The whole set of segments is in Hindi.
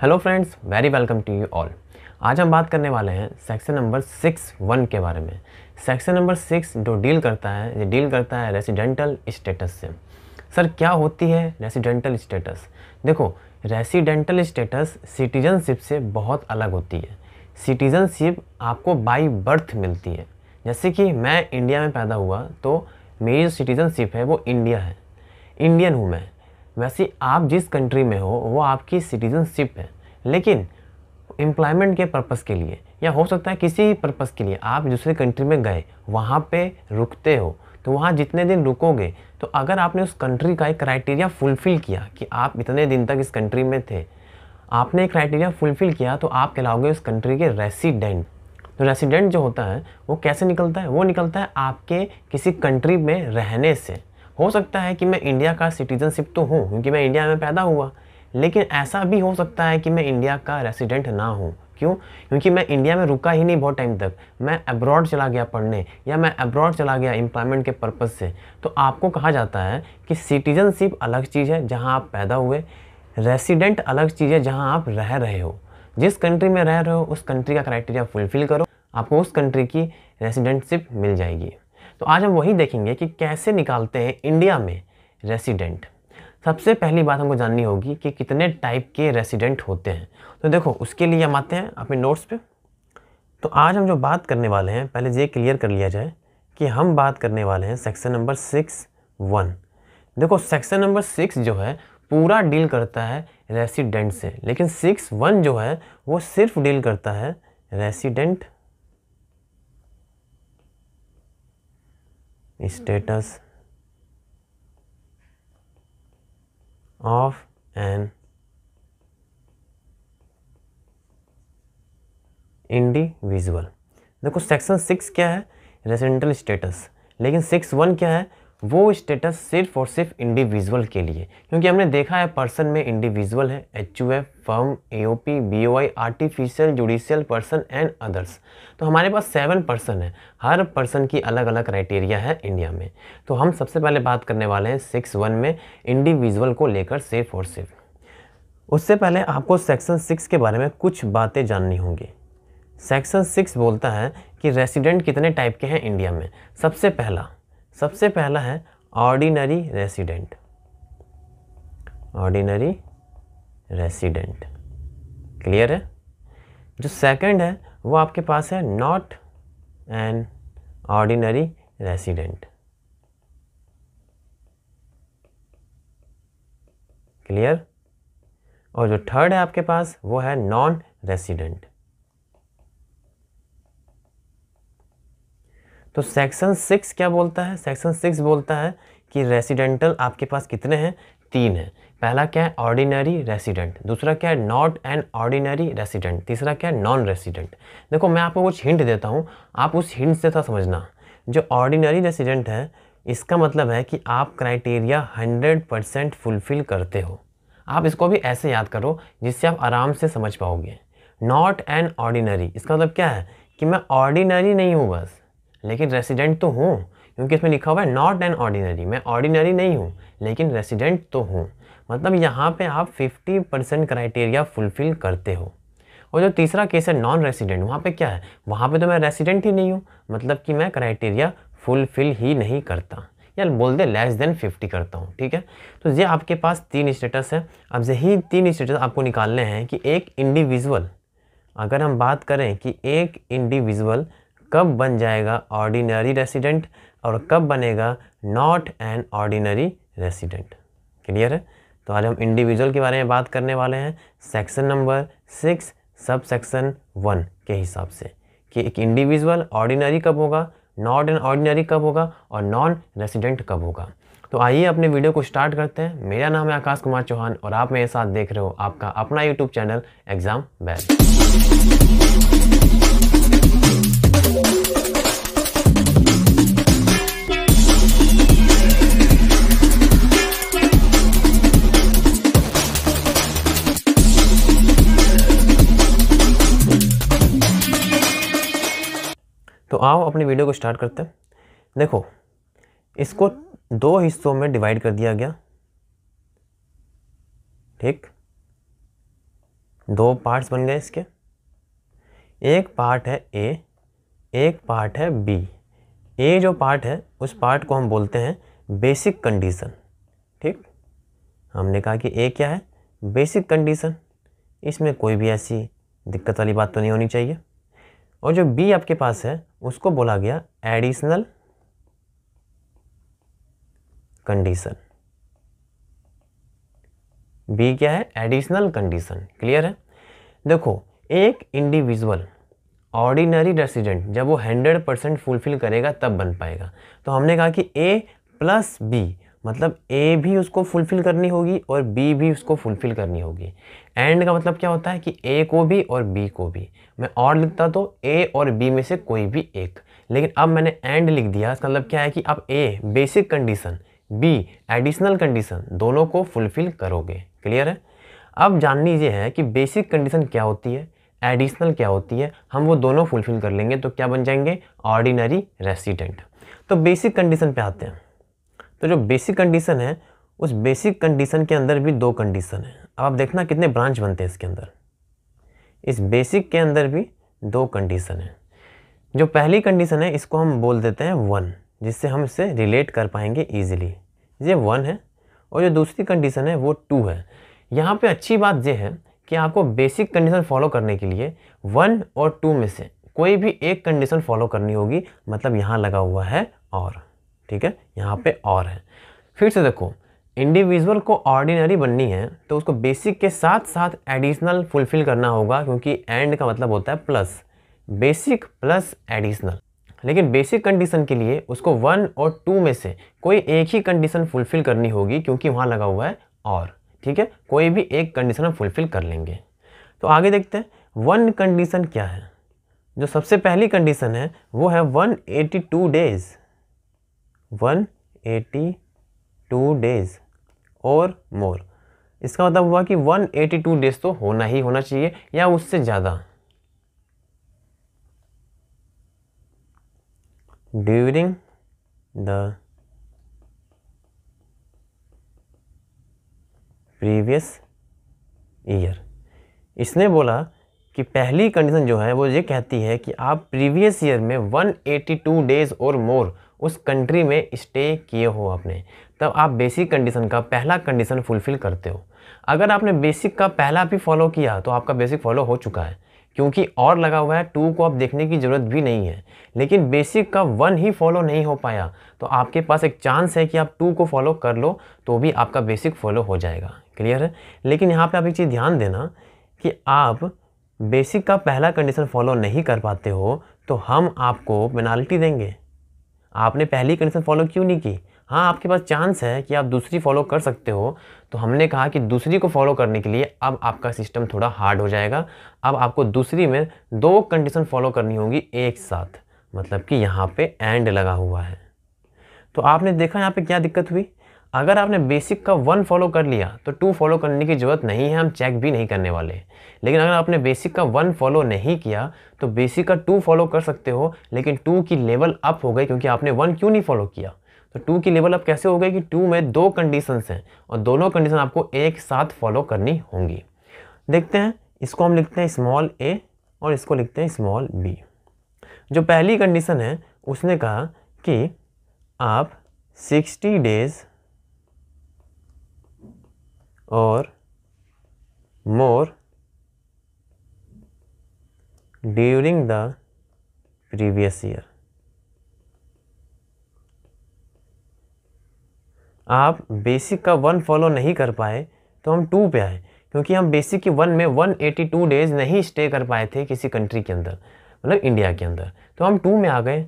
hello friends very welcome to you all आज हम बात करने वाले हैं सेक्शन नंबर सिक्स वन के बारे में सेक्शन नंबर सिक्स जो डील करता है ये डील करता है रेसिडेंटल स्टेटस से सर क्या होती है रेसिडेंटल स्टेटस देखो रेसिडेंटल स्टेटस सिटीजनशिप से बहुत अलग होती है सिटीजनशिप आपको बाई बर्थ मिलती है जैसे कि मैं इंडिया में पैदा हुआ तो मेरी जो सिटीजनशिप है वो इंडिया है इंडियन हूँ मैं वैसे आप जिस कंट्री में हो वो आपकी सिटीजनशिप है लेकिन एम्प्लॉयमेंट के पर्पस के लिए या हो सकता है किसी पर्पस के लिए आप दूसरे कंट्री में गए वहाँ पे रुकते हो तो वहाँ जितने दिन रुकोगे तो अगर आपने उस कंट्री का एक क्राइटेरिया फुलफ़िल किया कि आप इतने दिन तक इस कंट्री में थे आपने एक क्राइटेरिया फुलफ़िल किया तो आप कहलाओगे उस कंट्री के रेसिडेंट तो रेसिडेंट जो होता है वो कैसे निकलता है वो निकलता है आपके किसी कंट्री में रहने से हो सकता है कि मैं इंडिया का सिटीजनशिप तो हूँ क्योंकि मैं इंडिया में पैदा हुआ लेकिन ऐसा भी हो सकता है कि मैं इंडिया का रेसिडेंट ना हूँ क्यों क्योंकि मैं इंडिया में रुका ही नहीं बहुत टाइम तक मैं अब्रॉड चला गया पढ़ने या मैं अब्रॉड चला गया एम्प्लॉयमेंट के पर्पज़ से तो आपको कहा जाता है कि सिटीजनशिप अलग चीज़ है जहाँ आप पैदा हुए रेसिडेंट अलग चीज़ है जहाँ आप रह रहे हो जिस कंट्री में रह रहे हो उस कंट्री का क्राइटेरिया फुलफ़िल करो आपको उस कंट्री की रेसिडेंटशिप मिल जाएगी तो आज हम वही देखेंगे कि कैसे निकालते हैं इंडिया में रेसिडेंट सबसे पहली बात हमको जाननी होगी कि कितने टाइप के रेसिडेंट होते हैं तो देखो उसके लिए हम आते हैं अपने नोट्स पे तो आज हम जो बात करने वाले हैं पहले ये क्लियर कर लिया जाए कि हम बात करने वाले हैं सेक्शन नंबर सिक्स वन देखो सेक्शन नंबर सिक्स जो है पूरा डील करता है रेसिडेंट से लेकिन सिक्स वन जो है वो सिर्फ डील करता है resident status of an individual देखो सेक्शन सिक्स क्या है रेसिडेंटल स्टेटस लेकिन सिक्स वन क्या है वो स्टेटस सिर्फ और सिर्फ इंडिविजुअल के लिए क्योंकि हमने देखा है पर्सन में इंडिविजुअल है H U F firm A O P B O I artificial judicial person and others तो हमारे पास सेवन पर्सन है हर पर्सन की अलग अलग क्राइटेरिया है इंडिया में तो हम सबसे पहले बात करने वाले हैं सिक्स वन में इंडिविजुअल को लेकर सिर्फ और सिर्फ उससे पहले आपको सेक्शन सिक्स के बारे में कुछ बातें जाननी होंगी सेक्शन सिक्स बोलता है कि रेसिडेंट कितने टाइप के हैं इंडिया में सबसे पहला सबसे पहला है ordinary resident ordinary resident clear है जो सेकंड है वो आपके पास है not an ordinary resident clear और जो थर्ड है आपके पास वो है नॉन रेसिडेंट तो सेक्शन सिक्स क्या बोलता है सेक्शन सिक्स बोलता है कि रेसिडेंटल आपके पास कितने हैं तीन हैं पहला क्या है ऑर्डिनरी रेसिडेंट दूसरा क्या है नॉट एन ऑर्डिनरी रेसिडेंट तीसरा क्या है नॉन रेसिडेंट देखो मैं आपको कुछ हिंट देता हूँ आप उस हिंट से था समझना जो ऑर्डिनरी रेसिडेंट है इसका मतलब है कि आप क्राइटेरिया हंड्रेड परसेंट फुलफ़िल करते हो आप इसको भी ऐसे याद करो जिससे आप आराम से समझ पाओगे नॉट एन ऑर्डिनरी इसका मतलब क्या है कि मैं ऑर्डिनरी नहीं हूँ बस लेकिन रेसिडेंट तो हूँ क्योंकि इसमें लिखा हुआ है नॉट एन ऑर्डिनरी मैं ऑर्डिनरी नहीं हूँ लेकिन रेसिडेंट तो हूँ मतलब यहाँ पे आप 50 परसेंट क्राइटेरिया फुलफिल करते हो और जो तीसरा केस है नॉन रेसिडेंट वहाँ पे क्या है वहाँ पे तो मैं रेसिडेंट ही नहीं हूँ मतलब कि मैं क्राइटेरिया फुलफिल ही नहीं करता या बोल दे लेस देन 50 करता हूँ ठीक है तो ये आपके पास तीन स्टेटस है अब यही तीन स्टेटस आपको निकालने हैं कि एक इंडिविजुअल अगर हम बात करें कि एक इंडिविजुअल कब बन जाएगा ऑर्डिनरी रेसिडेंट और कब बनेगा not an ordinary resident clear है तो आज हम इंडिविजुअल के बारे में बात करने वाले हैं section number six sub section one के हिसाब से कि एक इंडिविजुअल ऑर्डिनरी कब होगा नॉट एन ऑर्डिनरी कब होगा और नॉन रेसिडेंट कब होगा तो आइए अपने वीडियो को स्टार्ट करते हैं मेरा नाम है आकाश कुमार चौहान और आप मेरे साथ देख रहे हो आपका अपना यूट्यूब चैनल एग्ज़ाम बेस्ट आओ अपनी वीडियो को स्टार्ट करते हैं देखो इसको दो हिस्सों में डिवाइड कर दिया गया ठीक दो पार्ट्स बन गए इसके एक पार्ट है ए एक पार्ट है बी ए जो पार्ट है उस पार्ट को हम बोलते हैं बेसिक कंडीशन ठीक हमने कहा कि ए क्या है बेसिक कंडीशन इसमें कोई भी ऐसी दिक्कत वाली बात तो नहीं होनी चाहिए और जो बी आपके पास है उसको बोला गया एडिशनल कंडीशन बी क्या है एडिशनल कंडीशन क्लियर है देखो एक इंडिविजुअल ऑर्डिनरी रेसिडेंट जब वो हंड्रेड परसेंट फुलफिल करेगा तब बन पाएगा तो हमने कहा कि ए प्लस बी मतलब ए भी उसको फुलफिल करनी होगी और बी भी उसको फुलफिल करनी होगी एंड का मतलब क्या होता है कि ए को भी और बी को भी मैं और लिखता तो ए और बी में से कोई भी एक लेकिन अब मैंने एंड लिख दिया इसका मतलब क्या है कि आप A basic condition B additional condition दोनों को फुलफिल करोगे क्लियर है अब जाननी ये है कि बेसिक कंडीशन क्या होती है एडिशनल क्या होती है हम वो दोनों फुलफिल कर लेंगे तो क्या बन जाएंगे ऑर्डिनरी रेसिडेंट तो बेसिक कंडीशन पे आते हैं तो जो बेसिक कंडीशन है उस बेसिक कंडीशन के अंदर भी दो कंडीशन है अब आप देखना कितने ब्रांच बनते हैं इसके अंदर इस बेसिक के अंदर भी दो कंडीशन है जो पहली कंडीशन है इसको हम बोल देते हैं वन जिससे हम इसे रिलेट कर पाएंगे ईजिली ये वन है और जो दूसरी कंडीशन है वो टू है यहाँ पे अच्छी बात यह है कि आपको बेसिक कंडीशन फॉलो करने के लिए वन और टू में से कोई भी एक कंडीशन फॉलो करनी होगी मतलब यहाँ लगा हुआ है और ठीक है यहाँ पे और है फिर से देखो इंडिविजुअल को ऑर्डिनरी बननी है तो उसको बेसिक के साथ साथ एडिशनल फुलफिल करना होगा क्योंकि एंड का मतलब होता है प्लस बेसिक प्लस एडिशनल लेकिन बेसिक कंडीशन के लिए उसको वन और टू में से कोई एक ही कंडीशन फुलफिल करनी होगी क्योंकि वहाँ लगा हुआ है और ठीक है कोई भी एक कंडीशन हम फुलफिल कर लेंगे तो आगे देखते हैं वन कंडीशन क्या है जो सबसे पहली कंडीशन है वो है 182 डेज 182 डेज और मोर इसका मतलब हुआ कि 182 डेज तो होना ही होना चाहिए या उससे ज़्यादा ड्यूरिंग द प्रीवियस ईयर इसने बोला कि पहली कंडीशन जो है वो ये कहती है कि आप प्रीवियस ईयर में 182 डेज और मोर उस कंट्री में स्टे किए हो आपने तब आप बेसिक कंडीशन का पहला कंडीशन फुलफिल करते हो अगर आपने बेसिक का पहला भी फॉलो किया तो आपका बेसिक फॉलो हो चुका है क्योंकि और लगा हुआ है टू को आप देखने की ज़रूरत भी नहीं है लेकिन बेसिक का वन ही फॉलो नहीं हो पाया तो आपके पास एक चांस है कि आप टू को फॉलो कर लो तो भी आपका बेसिक फॉलो हो जाएगा क्लियर है लेकिन यहाँ पे आप एक चीज़ ध्यान देना कि आप बेसिक का पहला कंडीशन फॉलो नहीं कर पाते हो तो हम आपको पेनाल्टी देंगे आपने पहली कंडीशन फॉलो क्यों नहीं की हाँ आपके पास चांस है कि आप दूसरी फॉलो कर सकते हो तो हमने कहा कि दूसरी को फॉलो करने के लिए अब आपका सिस्टम थोड़ा हार्ड हो जाएगा अब आपको दूसरी में दो कंडीशन फॉलो करनी होगी एक साथ मतलब कि यहाँ पे एंड लगा हुआ है तो आपने देखा यहाँ पे क्या दिक्कत हुई अगर आपने बेसिक का वन फॉलो कर लिया तो टू फॉलो करने की ज़रूरत नहीं है हम चेक भी नहीं करने वाले लेकिन अगर आपने बेसिक का वन फॉलो नहीं किया तो बेसिक का टू फॉलो कर सकते हो लेकिन टू की लेवल अप हो गई क्योंकि आपने वन क्यों नहीं फॉलो किया तो टू की लेवल अब कैसे हो गई कि टू में दो कंडीशंस हैं और दोनों कंडीशन आपको एक साथ फॉलो करनी होंगी देखते हैं इसको हम लिखते हैं स्मॉल ए और इसको लिखते हैं स्मॉल बी जो पहली कंडीशन है उसने कहा कि आप 60 डेज और more during the previous year आप बेसिक का वन फॉलो नहीं कर पाए तो हम टू पे आए क्योंकि हम बेसिक की वन में 182 डेज नहीं स्टे कर पाए थे किसी कंट्री के अंदर मतलब इंडिया के अंदर तो हम टू में आ गए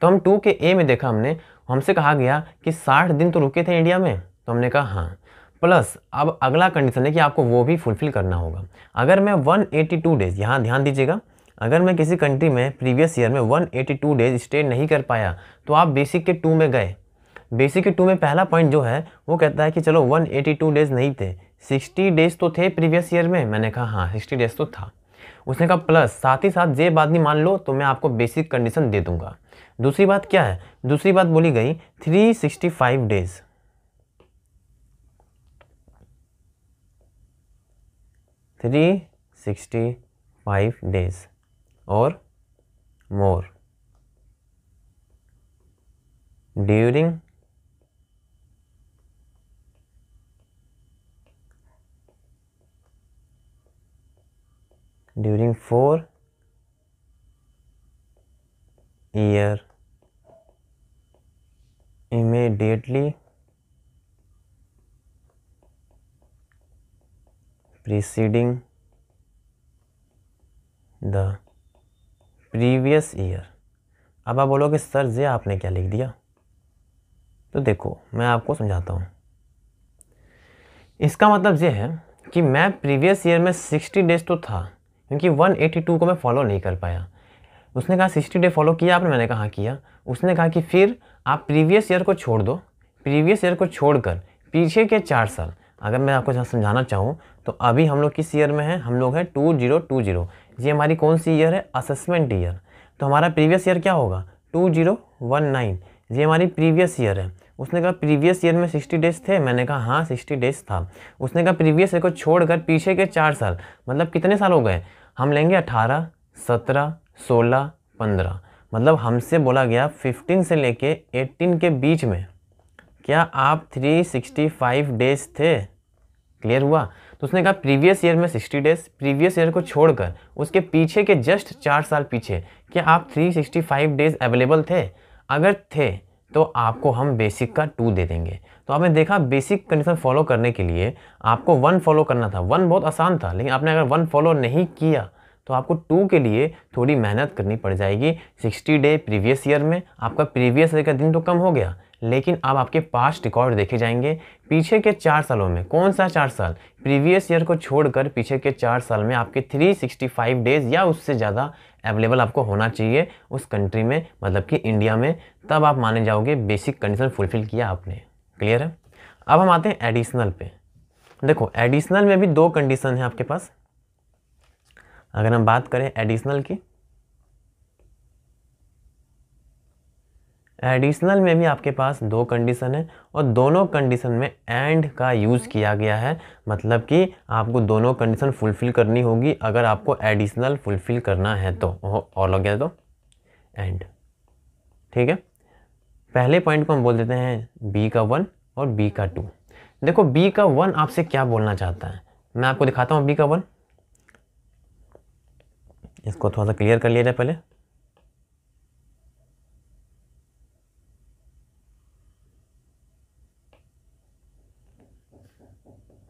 तो हम टू के ए में देखा हमने हमसे कहा गया कि साठ दिन तो रुके थे इंडिया में तो हमने कहा हाँ प्लस अब अगला कंडीशन है कि आपको वो भी फुलफिल करना होगा अगर मैं टू डेज यहाँ ध्यान दीजिएगा अगर मैं किसी कंट्री में प्रीवियस ईयर में 182 डेज स्टे नहीं कर पाया तो आप बेसिक के टू में गए बेसिक टू में पहला पॉइंट जो है वो कहता है कि चलो 182 डेज़ नहीं थे 60 डेज़ तो थे प्रीवियस ईयर में मैंने कहा हाँ 60 डेज़ तो था उसने कहा प्लस साथ ही साथ ये बात नहीं मान लो तो मैं आपको बेसिक कंडीशन दे दूंगा दूसरी बात क्या है दूसरी बात बोली गई 365 days three sixty five days और more during during four year immediately preceding the previous year अब आप बोलोगे सर जे आपने क्या लिख दिया तो देखो मैं आपको समझाता हूँ इसका मतलब ये है कि मैं प्रीवियस ईयर में सिक्सटी डेज तो था क्योंकि 182 को मैं फॉलो नहीं कर पाया उसने कहा 60 डे फॉलो किया आपने मैंने कहा किया उसने कहा कि फिर आप प्रीवियस ईयर को छोड़ दो प्रीवियस ईयर को छोड़कर पीछे के चार साल अगर मैं आपको जहाँ समझाना चाहूँ तो अभी हम लोग किस ईयर में हैं हम लोग हैं टू जीरो टू जीरो ये हमारी कौन सी ईयर है असेसमेंट ईयर तो हमारा प्रीवियस ईयर क्या होगा टू जीरो वन नाइन ये हमारी प्रीवियस ईयर है उसने कहा प्रीवियस ईयर में सिक्सटी डेज थे मैंने कहा हाँ सिक्सटी डेज था उसने कहा प्रीवियस ईयर को छोड़कर पीछे के चार साल मतलब कितने साल हो गए हम लेंगे अठारह सत्रह सोलह पंद्रह मतलब हमसे बोला गया फिफ्टीन से लेके एटीन के बीच में क्या आप थ्री सिक्सटी फाइव डेज थे क्लियर हुआ तो उसने कहा प्रीवियस ईयर में सिक्सटी डेज प्रीवियस ईयर को छोड़कर उसके पीछे के जस्ट चार साल पीछे क्या आप three sixty five days available थे अगर थे तो आपको हम बेसिक का टू दे देंगे तो आपने देखा बेसिक कंडीशन फॉलो करने के लिए आपको वन फॉलो करना था वन बहुत आसान था लेकिन आपने अगर वन फॉलो नहीं किया तो आपको टू के लिए थोड़ी मेहनत करनी पड़ जाएगी सिक्सटी डे प्रीवियस ईयर में आपका प्रीवियस ईयर का दिन तो कम हो गया लेकिन अब आपके पास रिकॉर्ड देखे जाएंगे पीछे के चार सालों में कौन सा चार साल प्रीवियस ईयर को छोड़कर पीछे के चार साल में आपके 365 डेज़ या उससे ज़्यादा अवेलेबल आपको होना चाहिए उस कंट्री में मतलब कि इंडिया में तब आप माने जाओगे बेसिक कंडीशन फुलफिल किया आपने क्लियर है अब हम आते हैं एडिशनल पे देखो एडिशनल में भी दो कंडीशन है आपके पास अगर हम बात करें एडिशनल की एडिशनल में भी आपके पास दो कंडीशन है और दोनों कंडीशन में एंड का यूज़ किया गया है मतलब कि आपको दोनों कंडीशन फुलफ़िल करनी होगी अगर आपको एडिशनल फुलफ़िल करना है तो और लग गया तो एंड ठीक है पहले पॉइंट को हम बोल देते हैं बी का वन और बी का टू देखो बी का वन आपसे क्या बोलना चाहता है मैं आपको दिखाता हूँ बी का वन इसको थोड़ा सा क्लियर कर लिया जाए पहले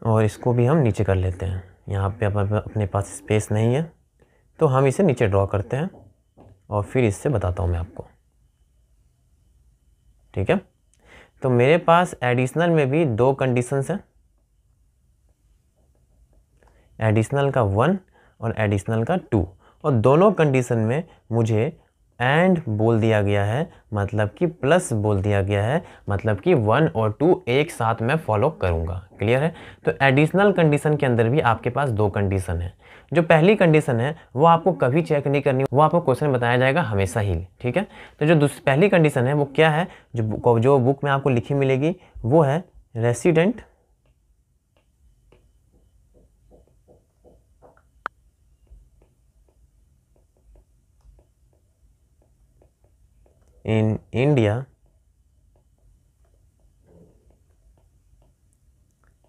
और इसको भी हम नीचे कर लेते हैं यहाँ पे अपने पास स्पेस नहीं है तो हम इसे नीचे ड्रॉ करते हैं और फिर इससे बताता हूँ मैं आपको ठीक है तो मेरे पास एडिशनल में भी दो कंडीशंस हैं एडिशनल का वन और एडिशनल का टू और दोनों कंडीशन में मुझे एंड बोल दिया गया है मतलब कि प्लस बोल दिया गया है मतलब कि वन और टू एक साथ मैं फॉलो करूँगा क्लियर है तो एडिशनल कंडीशन के अंदर भी आपके पास दो कंडीशन है जो पहली कंडीशन है वो आपको कभी चेक नहीं करनी वो आपको क्वेश्चन बताया जाएगा हमेशा ही ठीक है तो जो पहली कंडीशन है वो क्या है जो जो बुक में आपको लिखी मिलेगी वो है resident in India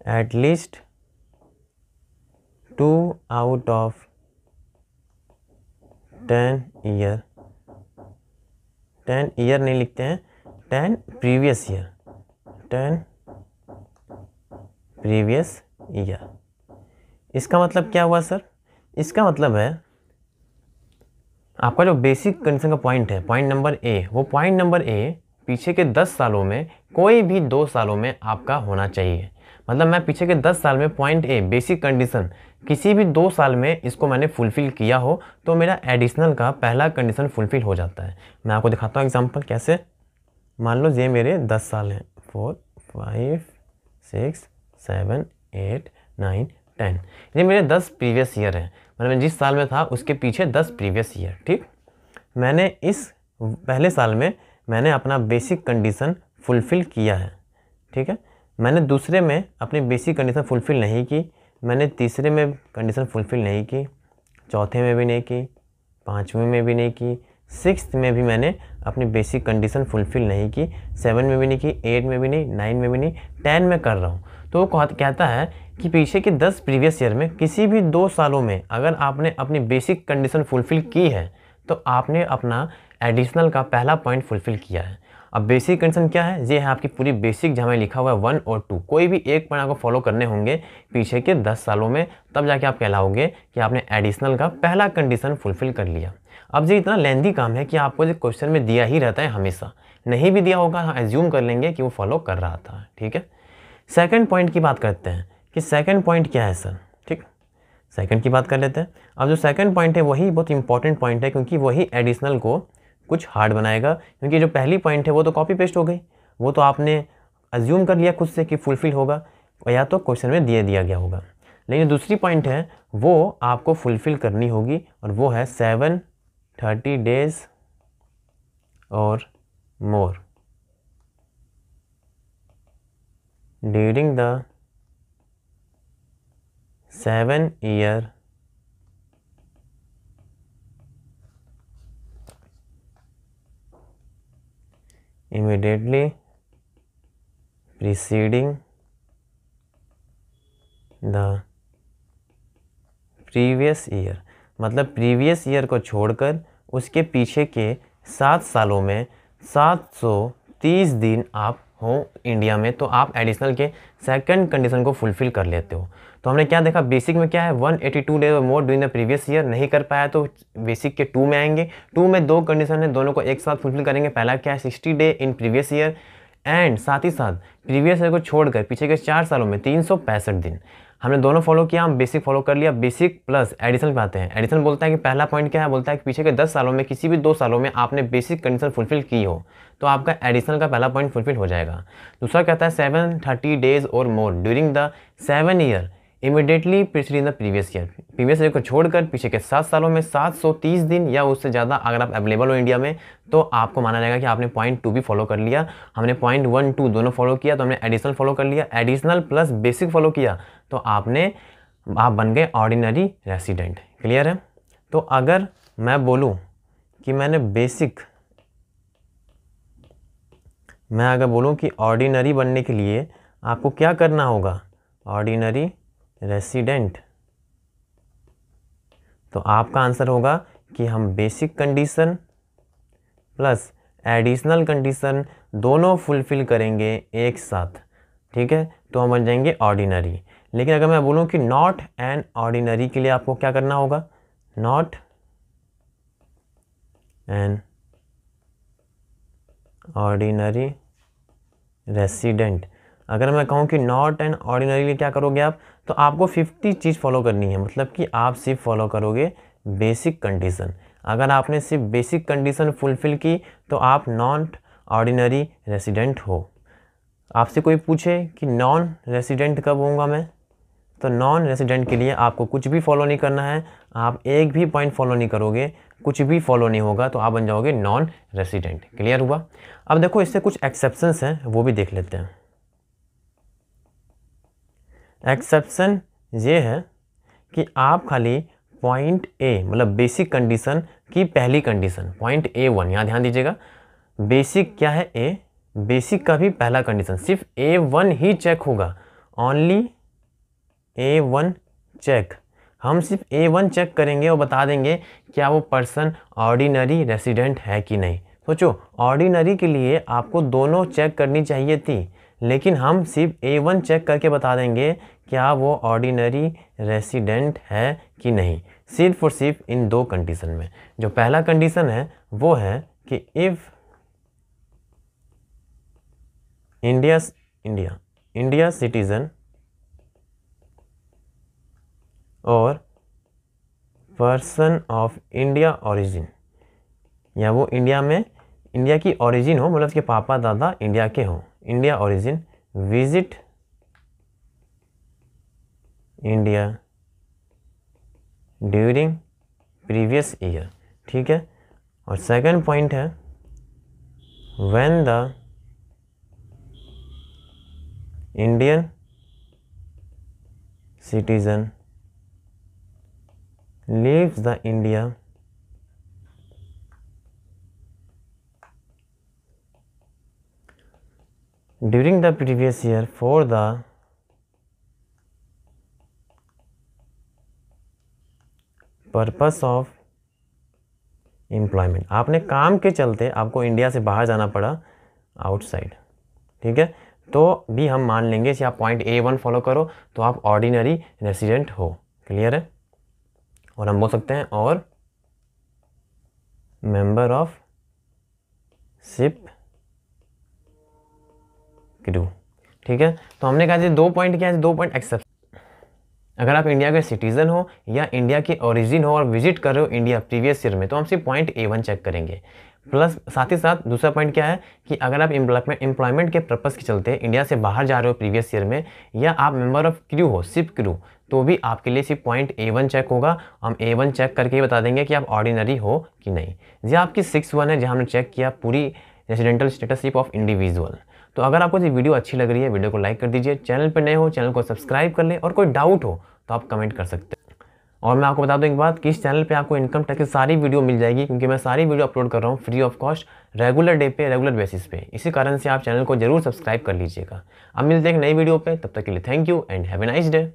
at least 2 out of 10 year 10 year नहीं लिखते हैं 10 previous year 10 previous year इसका मतलब क्या हुआ सर इसका मतलब है आपका जो बेसिक कंडीशन का पॉइंट है पॉइंट नंबर ए वो पॉइंट नंबर ए पीछे के दस सालों में कोई भी दो सालों में आपका होना चाहिए मतलब मैं पीछे के दस साल में पॉइंट ए बेसिक कंडीशन किसी भी दो साल में इसको मैंने फुलफ़िल किया हो तो मेरा एडिशनल का पहला कंडीशन फुलफ़िल हो जाता है मैं आपको दिखाता हूँ एग्जाम्पल कैसे मान लो ये मेरे दस साल हैं four five six seven eight nine ten ये मेरे दस प्रीवियस ईयर हैं मतलब जिस साल में था उसके पीछे दस प्रीवियस ईयर ठीक मैंने इस पहले साल में मैंने अपना बेसिक कंडीशन फुलफ़िल किया है ठीक है मैंने दूसरे में अपनी बेसिक कंडीशन फुलफ़िल नहीं की मैंने तीसरे में कंडीशन फुलफ़िल नहीं की चौथे में भी नहीं की पाँचवें में भी नहीं की सिक्स में भी मैंने अपनी बेसिक कंडीशन फुलफ़िल नहीं की सेवन में भी नहीं की एट में भी नहीं नाइन में भी नहीं टेन में कर रहा हूँ तो वो कहता है कि पीछे के 10 प्रीवियस ईयर में किसी भी दो सालों में अगर आपने अपनी बेसिक कंडीशन फुलफ़िल की है तो आपने अपना एडिशनल का पहला पॉइंट फुलफ़िल किया है अब बेसिक कंडीशन क्या है ये है आपकी पूरी बेसिक जहाँ में लिखा हुआ है वन और टू कोई भी एक पॉइंट आपको फॉलो करने होंगे पीछे के दस सालों में तब जाके आप कहलाओगे कि आपने एडिशनल का पहला कंडीशन फुलफ़िल कर लिया अब ये इतना लेंदी काम है कि आपको जो क्वेश्चन में दिया ही रहता है हमेशा नहीं भी दिया होगा एज्यूम हाँ, कर लेंगे कि वो फॉलो कर रहा था ठीक है सेकेंड पॉइंट की बात करते हैं कि सेकंड पॉइंट क्या है सर ठीक सेकंड की बात कर लेते हैं अब जो सेकंड पॉइंट है वही बहुत इंपॉर्टेंट पॉइंट है क्योंकि वही एडिशनल को कुछ हार्ड बनाएगा क्योंकि जो पहली पॉइंट है वो तो कॉपी पेस्ट हो गई वो तो आपने अज्यूम कर लिया खुद से कि फुलफ़िल होगा या तो क्वेश्चन में दे दिया गया होगा लेकिन जो दूसरी पॉइंट है वो आपको फुलफ़िल करनी होगी और वो है सेवन थर्टी डेज और more during the seven year immediately preceding the previous year मतलब प्रीवियस ईयर को छोड़कर उसके पीछे के सात सालों में सात सौ तीस दिन आप हो इंडिया में तो आप एडिशनल के सेकंड कंडीशन को फुलफिल कर लेते हो तो हमने क्या देखा बेसिक में क्या है 182 eighty two days more doing the previous year नहीं कर पाया तो बेसिक के टू में आएंगे टू में दो कंडीशन है दोनों को एक साथ फुलफिल करेंगे पहला क्या है sixty day in previous year and साथ ही साथ प्रीवियस ईयर को छोड़कर पीछे के चार सालों में तीन दिन हमने दोनों फॉलो किया हम बेसिक फॉलो कर लिया बेसिक प्लस एडिशन पे आते हैं एडिशन बोलता है कि पहला पॉइंट क्या है बोलता है कि पीछे के दस सालों में किसी भी दो सालों में आपने बेसिक कंडीशन फुलफिल की हो तो आपका एडिशन का पहला पॉइंट फुलफिल हो जाएगा दूसरा कहता है सेवन थर्टी डेज और more during the seven year immediately पिछली in the previous year previous year को छोड़कर पीछे के सात सालों में 730 दिन या उससे ज़्यादा अगर आप अवेलेबल हो इंडिया में तो आपको माना जाएगा कि आपने पॉइंट टू भी फॉलो कर लिया हमने पॉइंट वन टू दोनों फॉलो किया तो हमने एडिशनल फॉलो कर लिया एडिशनल प्लस बेसिक फॉलो किया तो आपने आप बन गए ऑर्डिनरी रेसिडेंट क्लियर है तो अगर मैं बोलूँ कि मैंने बेसिक मैं अगर बोलूँ कि ऑर्डिनरी बनने के लिए आपको क्या करना होगा ऑर्डिनरी रेसिडेंट तो आपका आंसर होगा कि हम basic condition plus additional condition दोनों फुलफिल करेंगे एक साथ ठीक है तो हम बन जाएंगे ऑर्डिनरी लेकिन अगर मैं बोलूं कि नॉट एन ऑर्डिनरी के लिए आपको क्या करना होगा नॉट एन ऑर्डिनरी रेसिडेंट अगर मैं कहूं कि नॉट एन ऑर्डिनरी क्या करोगे आप तो आपको 50 चीज़ फॉलो करनी है मतलब कि आप सिर्फ फॉलो करोगे बेसिक कंडीशन अगर आपने सिर्फ बेसिक कंडीशन फुलफ़िल की तो आप नॉन ऑर्डिनरी रेसिडेंट हो आपसे कोई पूछे कि नॉन रेसिडेंट कब होऊंगा मैं तो नॉन रेसिडेंट के लिए आपको कुछ भी फॉलो नहीं करना है आप एक भी पॉइंट फॉलो नहीं करोगे कुछ भी फॉलो नहीं होगा तो आप बन जाओगे नॉन रेसिडेंट क्लियर हुआ अब देखो इससे कुछ एक्सेप्शंस हैं वो भी देख लेते हैं एक्सेप्शन ये है कि आप खाली पॉइंट ए मतलब बेसिक कंडीशन की पहली कंडीशन पॉइंट ए वन यहाँ ध्यान दीजिएगा बेसिक क्या है ए बेसिक का भी पहला कंडीशन सिर्फ ए वन ही चेक होगा ओनली ए वन चेक हम सिर्फ ए वन चेक करेंगे और बता देंगे क्या वो पर्सन ऑर्डिनरी रेसिडेंट है कि नहीं सोचो ऑर्डिनरी के लिए आपको दोनों चेक करनी चाहिए थी लेकिन हम सिर्फ ए वन चेक करके बता देंगे क्या वो ऑर्डिनरी रेसिडेंट है कि नहीं सिर्फ और सिर्फ इन दो कंडीशन में जो पहला कंडीशन है वो है कि if India India India citizen और पर्सन ऑफ इंडिया ओरिजिन या वो इंडिया में इंडिया की ओरिजिन हो मतलब उसके पापा दादा इंडिया के हों India origin visit India during previous year ठीक है और सेकंड पॉइंट है when the Indian citizen leaves the India during the previous year for the purpose of employment आपने काम के चलते आपको इंडिया से बाहर जाना पड़ा आउटसाइड ठीक है तो भी हम मान लेंगे आप पॉइंट ए वन फॉलो करो तो आप ऑर्डिनरी रेसिडेंट हो क्लियर है और हम बोल सकते हैं और मेंबर ऑफ सिप क्रू ठीक है तो हमने कहा दो पॉइंट क्या है दो पॉइंट एक्सेप्ट अगर आप इंडिया के सिटीज़न हो या इंडिया के ओरिजिन हो और विजिट कर रहे हो इंडिया प्रीवियस ईयर में तो हम सिर्फ पॉइंट ए वन चेक करेंगे प्लस साथ ही साथ दूसरा पॉइंट क्या है कि अगर आप इम्प्लॉयमेंट एम्प्लॉयमेंट के पर्पज़ के चलते इंडिया से बाहर जा रहे हो प्रीवियस ईयर में या आप मेंबर ऑफ क्रू हो सिर्फ क्रू तो भी आपके लिए सिर्फ पॉइंट ए वन चेक होगा हम ए वन चेक करके बता देंगे कि आप ऑर्डिनरी हो कि नहीं जी आपकी सिक्स वन है जहाँ हमने चेक किया पूरी रेसिडेंटल स्टेटसशिप ऑफ इंडिविजुअल तो अगर आपको ये वीडियो अच्छी लग रही है वीडियो को लाइक कर दीजिए चैनल पर नए हो चैनल को सब्सक्राइब कर लें और कोई डाउट हो तो आप कमेंट कर सकते हैं और मैं आपको बता दूं एक बात कि इस चैनल पे आपको इनकम टैक्स की सारी वीडियो मिल जाएगी क्योंकि मैं सारी वीडियो अपलोड कर रहा हूँ free of cost regular day पे रेगुलर बेसिस पे इसी कारण से आप चैनल को जरूर सब्सक्राइब कर लीजिएगा अब मिलते हैं एक नई वीडियो पर तब तक के लिए thank you and have a nice day